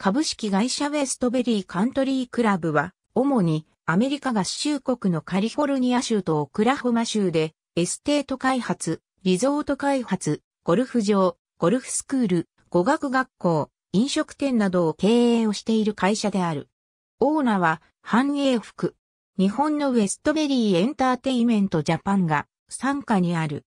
株式会社ウェストベリーカントリークラブは、主にアメリカ合衆国のカリフォルニア州とオクラホマ州で、エステート開発、リゾート開発、ゴルフ場、ゴルフスクール、語学学校、飲食店などを経営をしている会社である。オーナーは、繁栄服。日本のウェストベリーエンターテイメントジャパンが、傘下にある。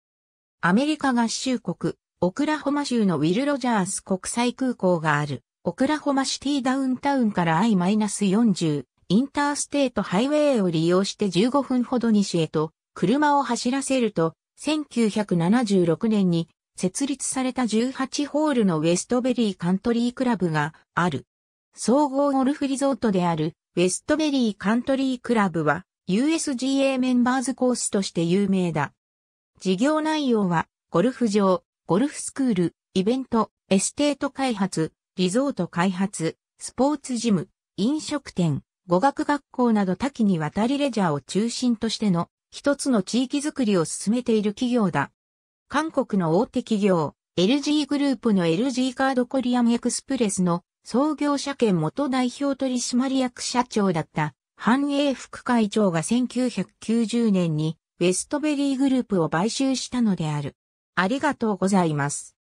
アメリカ合衆国、オクラホマ州のウィル・ロジャース国際空港がある。オクラホマシティダウンタウンから I-40 インターステートハイウェイを利用して15分ほど西へと車を走らせると1976年に設立された18ホールのウェストベリーカントリークラブがある。総合ゴルフリゾートであるウェストベリーカントリークラブは USGA メンバーズコースとして有名だ。事業内容はゴルフ場、ゴルフスクール、イベント、エステート開発、リゾート開発、スポーツジム、飲食店、語学学校など多岐にわたりレジャーを中心としての一つの地域づくりを進めている企業だ。韓国の大手企業、LG グループの LG カードコリアンエクスプレスの創業者兼元代表取締役社長だった繁栄副会長が1990年にウェストベリーグループを買収したのである。ありがとうございます。